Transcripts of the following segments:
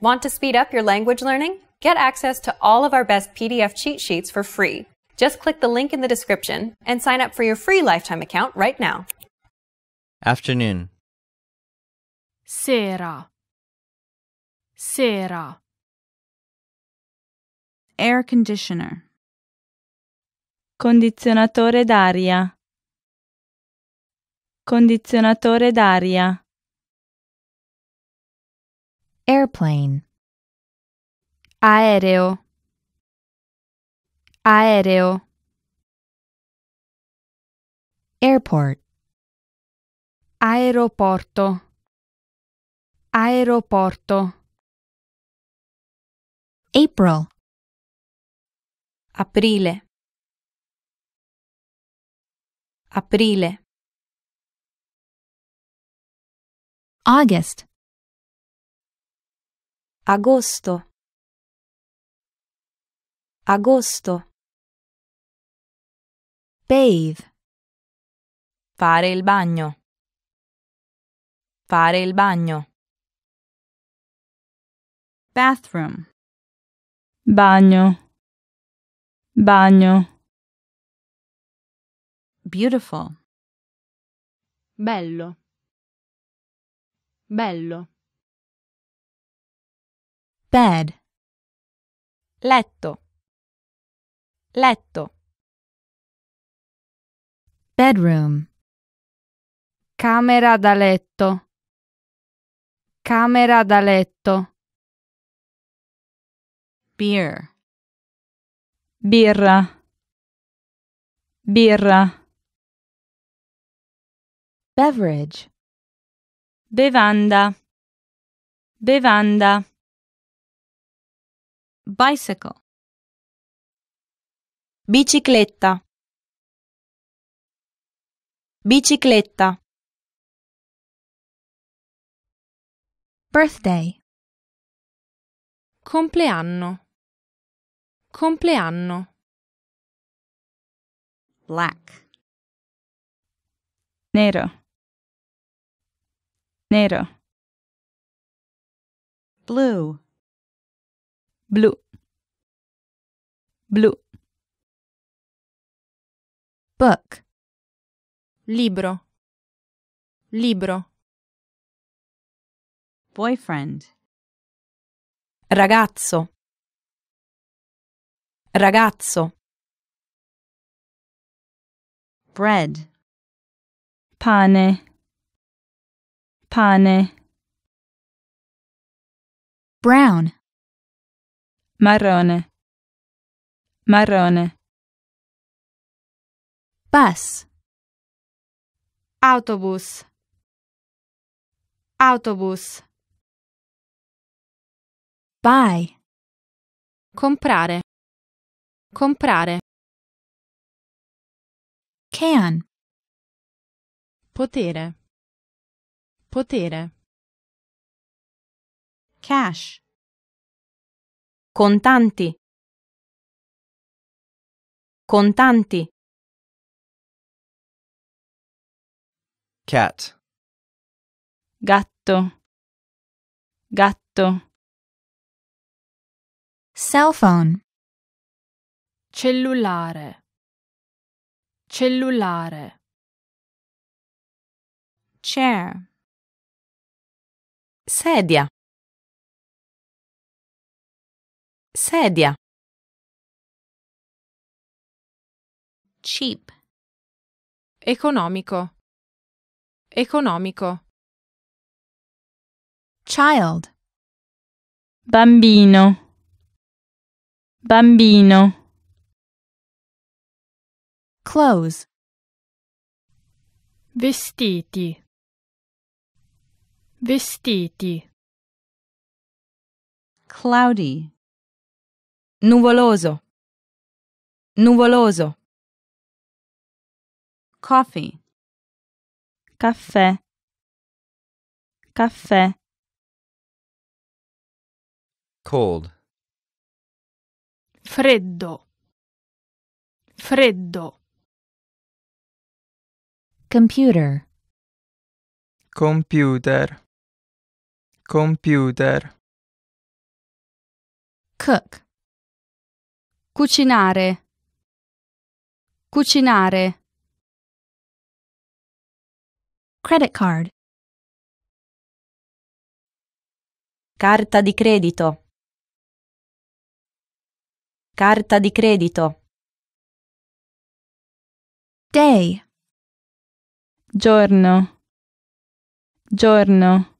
Want to speed up your language learning? Get access to all of our best PDF cheat sheets for free. Just click the link in the description and sign up for your free lifetime account right now. Afternoon. Sera. Sera. Air conditioner. Condizionatore d'aria. Condizionatore d'aria airplane aéreo aéreo airport aeroporto aeroporto April aprile aprile August agosto agosto bathe fare il bagno fare il bagno bathroom bagno bagno beautiful bello bello bed letto letto bedroom camera da letto camera da letto beer birra birra beverage bevanda bevanda bicycle. Bicicletta. Bicicletta. Birthday. Compleanno. Compleanno. Black. Nero. Nero. Blue blu blu book libro libro boyfriend ragazzo ragazzo bread pane pane brown marrone marrone bus autobus autobus buy comprare comprare can potere potere cash contanti contanti cat gatto gatto cell phone cellulare cellulare chair sedia Sedia. Cheap. Economico. Economico. Child. Bambino. Bambino. Clothes. Vestiti. Vestiti. Cloudy. Nuvoloso. Nuvoloso. Coffee. Caffè. Caffè. Cold. Freddo. Freddo. Computer. Computer. Computer. Cook. Cucinare. Cucinare. Credit card. Carta di credito. Carta di credito. Day. Giorno. Giorno.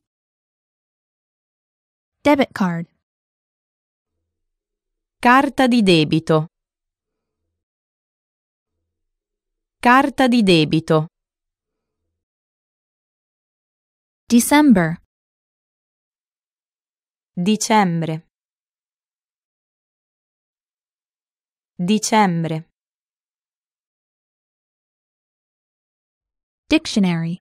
Debit card. Carta di debito. Carta di debito. December. Dicembre. Dicembre. Dictionary.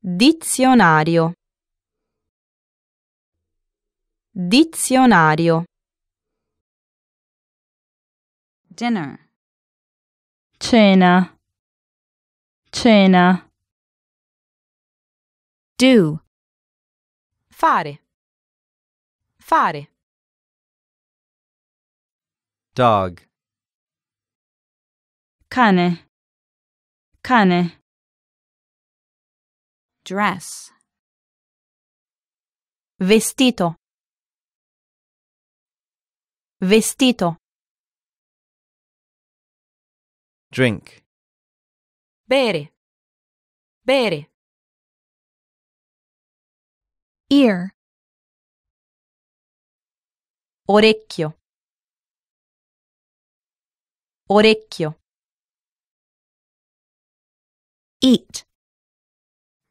Dizionario. Dizionario. Dinner. Cena. Cena. Do. Fare. Fare. Dog. Cane. Cane. Dress. Vestito. Vestito. Drink. Bere. Bere. Ear. Orecchio. Orecchio. Eat.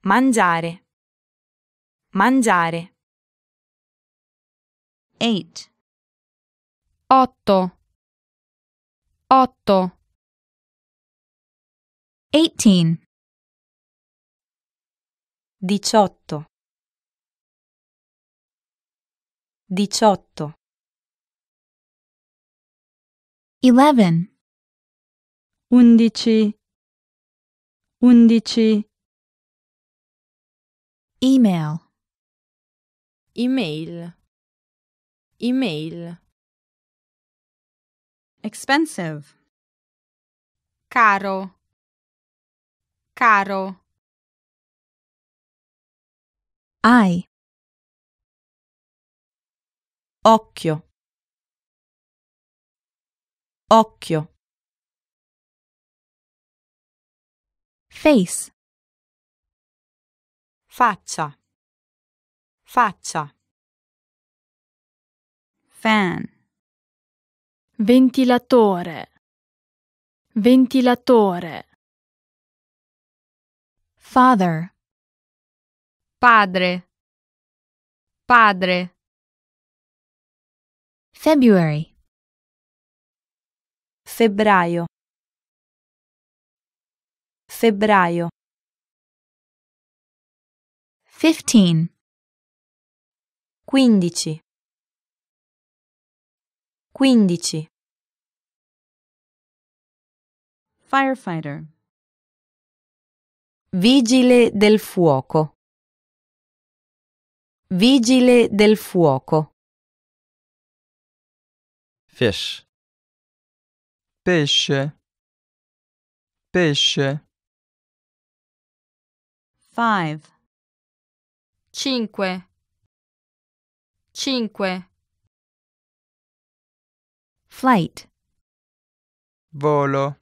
Mangiare. Mangiare. Eight otto, otto. Eighteen. Diciotto. Diciotto. Eleven. Undici. Undici. Email. Email. Email. Expensive. Caro. Caro. Ai. Occhio. Occhio. Face. Faccia. Faccia. Fan. Ventilatore. Ventilatore. Father. Padre. Padre. February. Febbraio. Febbraio. Fifteen. Quindici. Quindici. Firefighter. Vigile del fuoco. Vigile del fuoco. Fish. Pesce. Pesce. Five. Cinque. Cinque. Flight Volo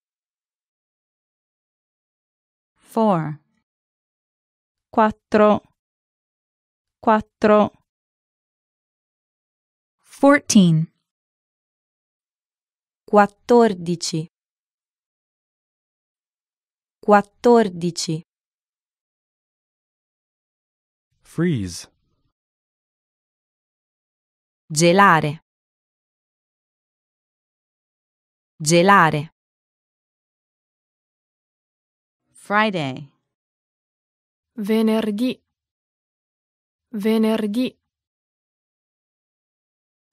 four, quattro, quattro. Fourteen, quattordici, quattordici. Freeze. Gelare. Gelare. Friday. Venerdì. Venerdì.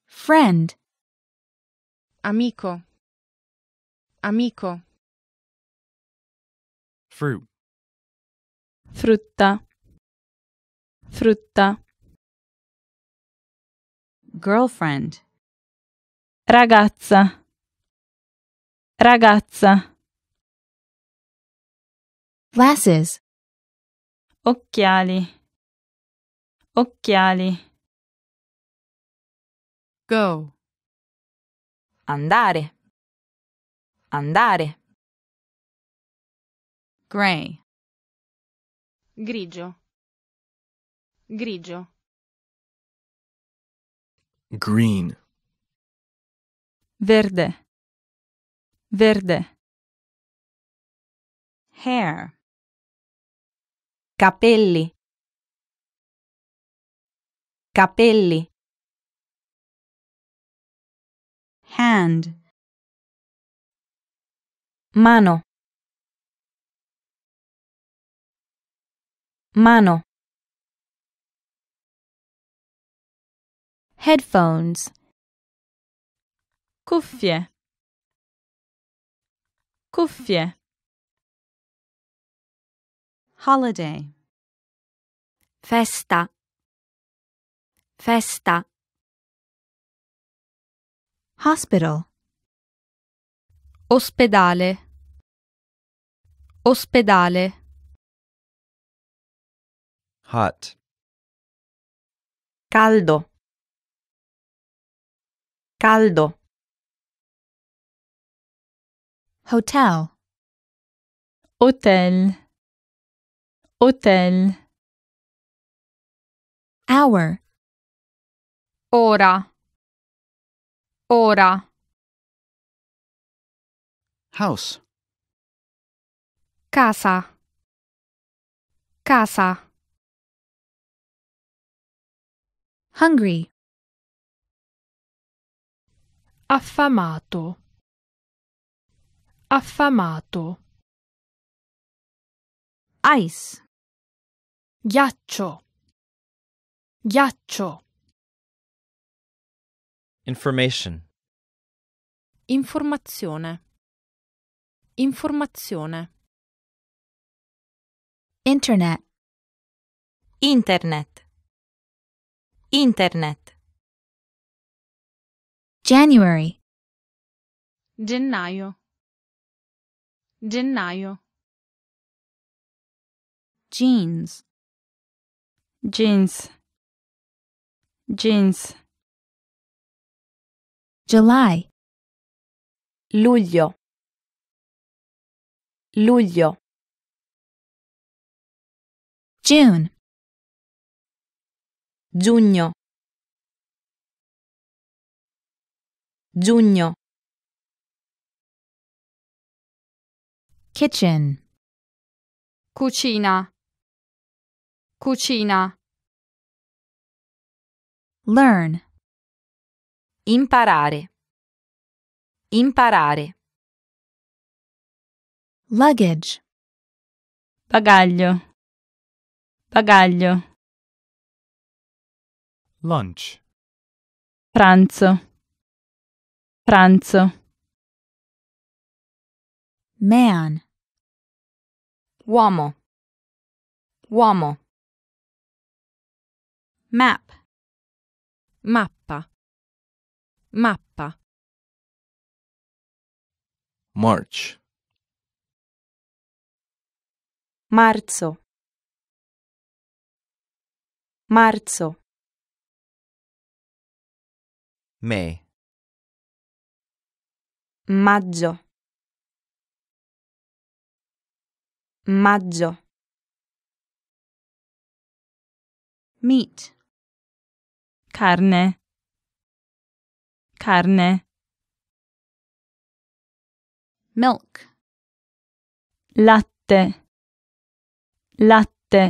Friend. Amico. Amico. Fruit. Frutta. Frutta. Girlfriend. Ragazza. Ragazza glasses occhiali occhiali go andare andare gray grigio grigio green verde verde hair capelli capelli hand mano mano headphones cuffie cuffie holiday festa festa hospital ospedale ospedale hot caldo caldo hotel hotel Hotel. Hour. Ora. Ora. House. Casa. Casa. Hungry. Affamato. Affamato. Ice. Ghiaccio. Ghiaccio. Information. Informazione. Informazione. Internet. Internet. Internet. January. Gennaio. Gennaio. Jeans jeans jeans July luglio luglio June giugno giugno kitchen cucina Cucina. Learn. Imparare. Imparare. Luggage. Bagaglio. Bagaglio. Lunch. Pranzo. Pranzo. Man. Uomo. Uomo. Map. Mappa. Mappa. March. Marzo. Marzo. May. Maggio. Maggio. Meet. carne carne milk latte latte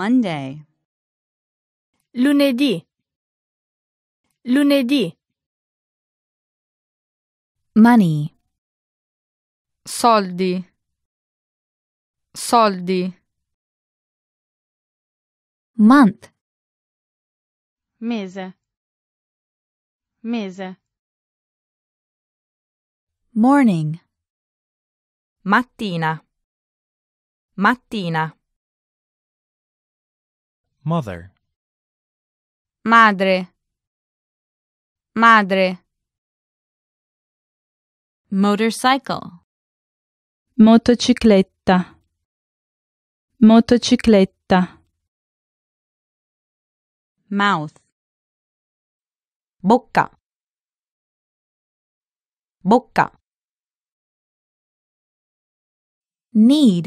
Monday lunedì lunedì money soldi soldi month mese mese morning mattina mattina mother madre madre motorcycle motocicletta motocicletta mouth bocca bocca need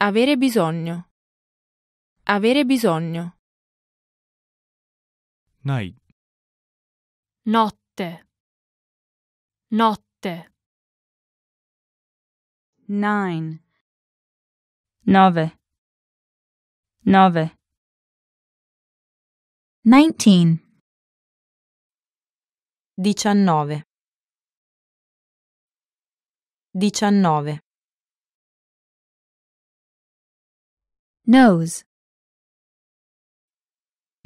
avere bisogno avere bisogno night notte notte nine nove nove nineteen diciannove diciannove nose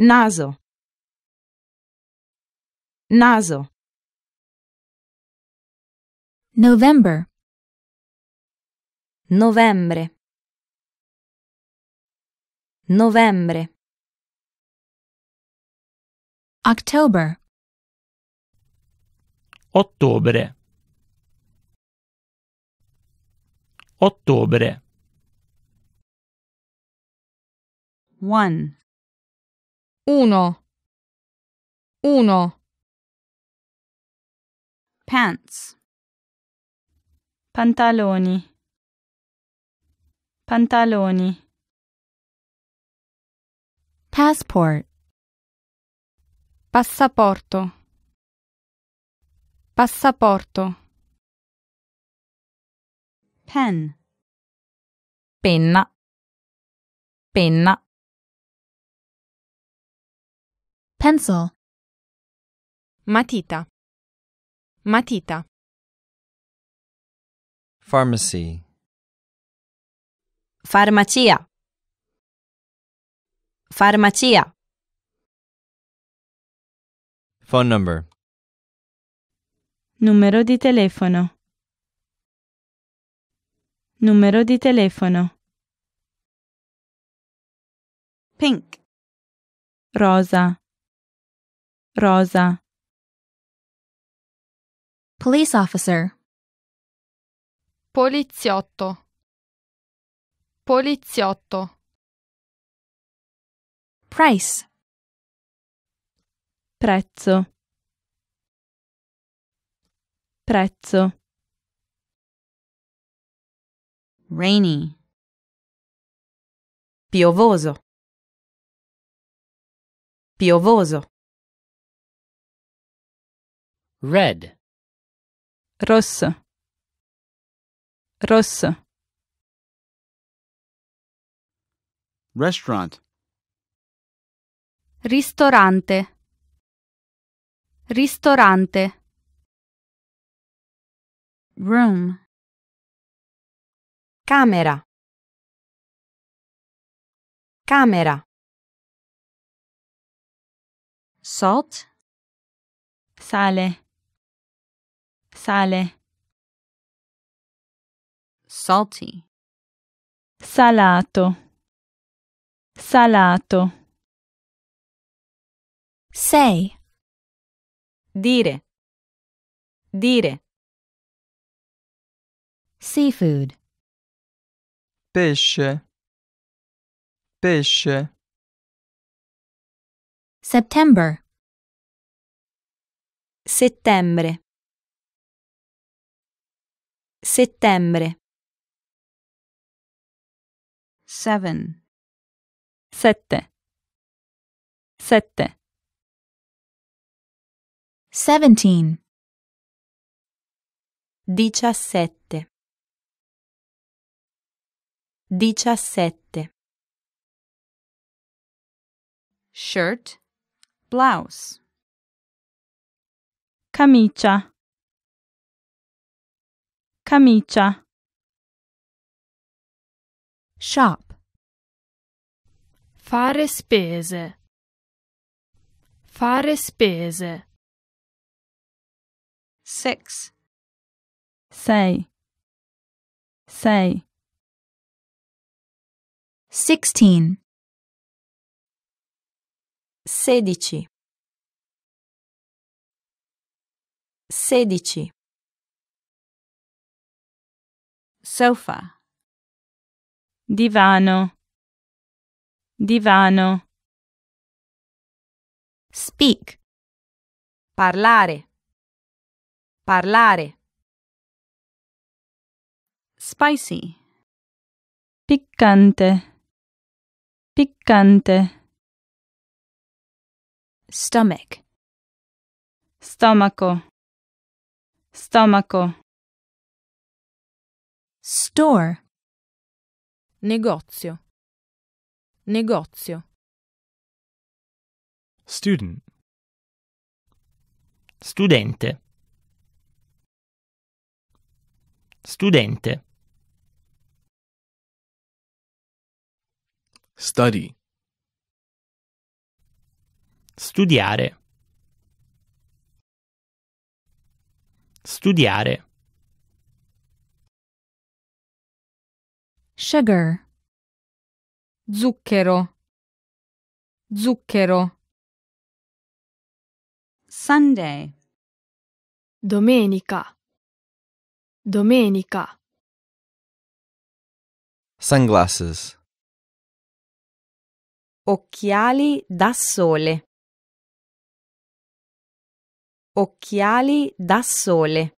naso naso November novembre novembre October Ottobre. Ottobre. 1 1 pants pantaloni pantaloni passport passaporto Passaporto. Pen. Penna. Penna. Pencil. Matita. Matita. Pharmacy. Farmacia. Farmacia. Phone number Numero di telefono. Numero di telefono. Pink. Rosa. Rosa. Police officer. Poliziotto. Poliziotto. Price. Prezzo. Prezzo. Rainy. Piovoso. Piovoso. Red. Rosso. Rosso. Restaurant. Ristorante. Ristorante room camera camera salt sale sale salty salato salato sei dire dire Seafood. Pesce. Pesce. September. Settembre. Settembre. Seven. Sette. Sette. Seventeen. Diciassette. 17 Shirt, blouse. Camicia. Camicia. Shop. Fare spese. Fare spese. 6 6 6 Sixteen. Sedici. Sedici. Sofa. Divano. Divano. Speak. Parlare. Parlare. Spicy. Piccante Piccante. Stomach. Stomaco. Stomaco. Store. Negozio. Negozio. Student. Studente. Studente. Study. Studiare. Studiare. Sugar. Zucchero. Zucchero. Sunday. Domenica. Domenica. Sunglasses. Occhiali da sole. Occhiali da sole.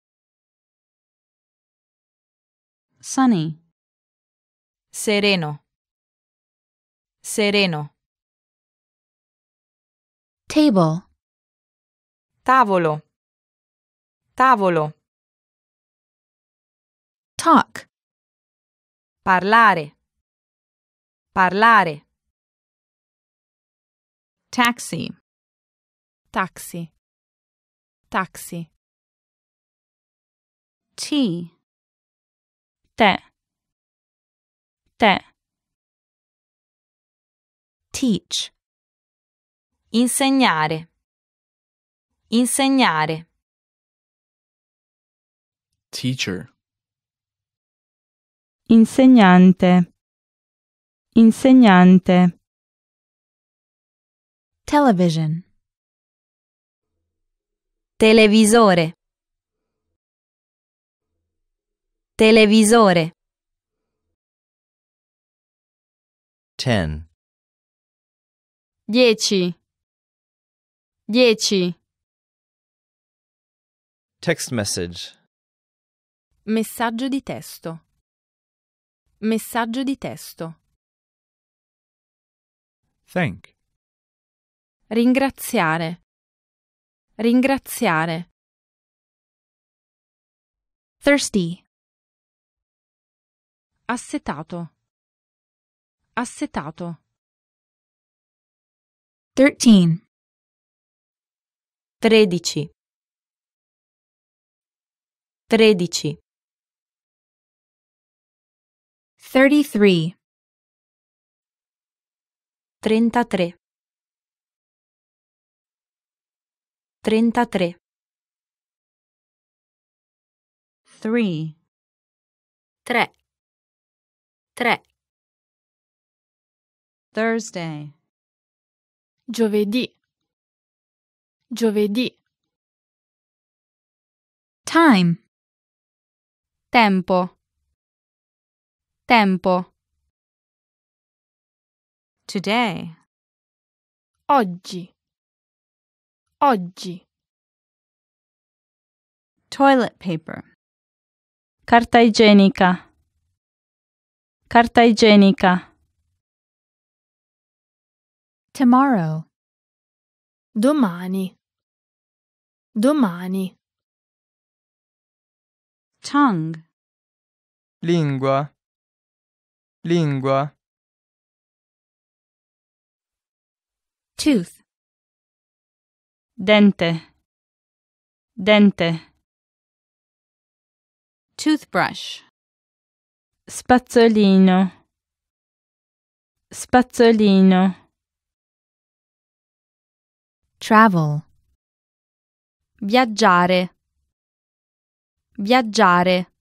Sunny. Sereno. Sereno. Table. Tavolo. Tavolo. Talk. Parlare. Parlare. Taxi. Taxi. Taxi. Tea. te Tè. Teach. Insegnare. Insegnare. Teacher. Insegnante. Insegnante. Television. Televisore. Televisore. Ten. Dieci. Dieci. Text message. Messaggio di testo. Messaggio di testo. Thank. Ringraziare. Ringraziare. Thirsty. Assetato. Assetato. Thirteen. Tredici. Tredici. Thirty-three. Trentatré. 33 three, tre, tre. Thursday, giovedì, giovedì. Time, tempo, tempo. today, Oggi, Oggi. Toilet paper. Carta igienica. Carta igienica. Tomorrow. Domani. Domani. Tongue. Lingua. Lingua. Tooth. Dente. Dente. Toothbrush. Spazzolino. Spazzolino. Travel. Viaggiare. Viaggiare.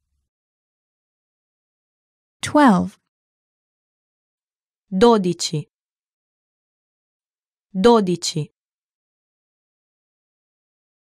12 12 12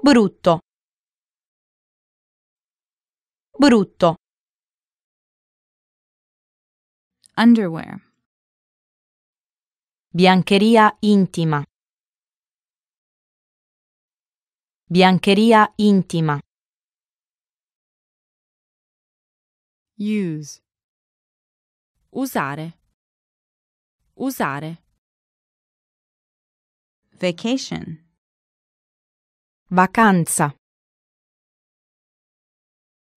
brutto brutto underwear biancheria intima biancheria intima use usare usare vacation Vacanza.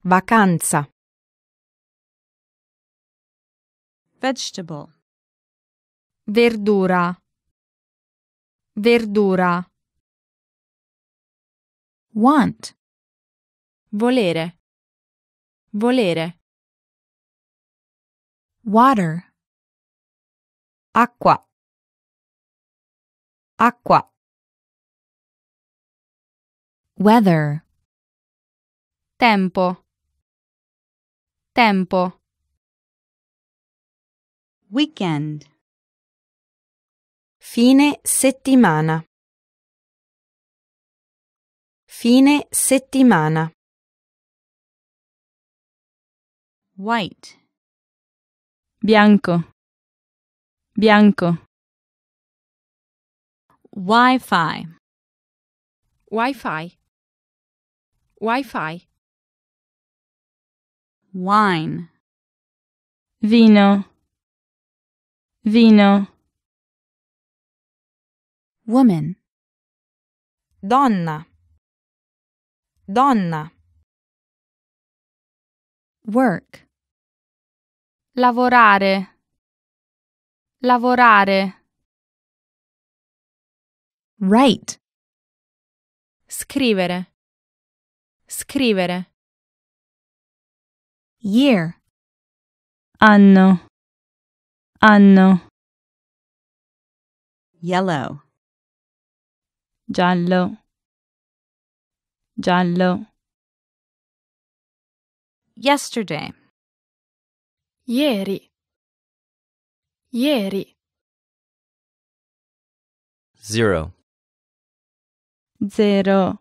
Vacanza. Vegetable. Verdura. Verdura. Want. Volere. Volere. Water. Acqua. Acqua. Weather. Tempo. Tempo. Weekend. Fine settimana. Fine settimana. White. Bianco. Bianco. Wi-Fi. Wi-Fi. Wi-Fi. Wine. Vino. Vino. Woman. Donna. Donna. Work. Lavorare. Lavorare. Write. Scrivere. Scrivere. Year. Anno. Anno. Yellow. Giallo. Giallo. Yesterday. Ieri. Ieri. Zero. Zero.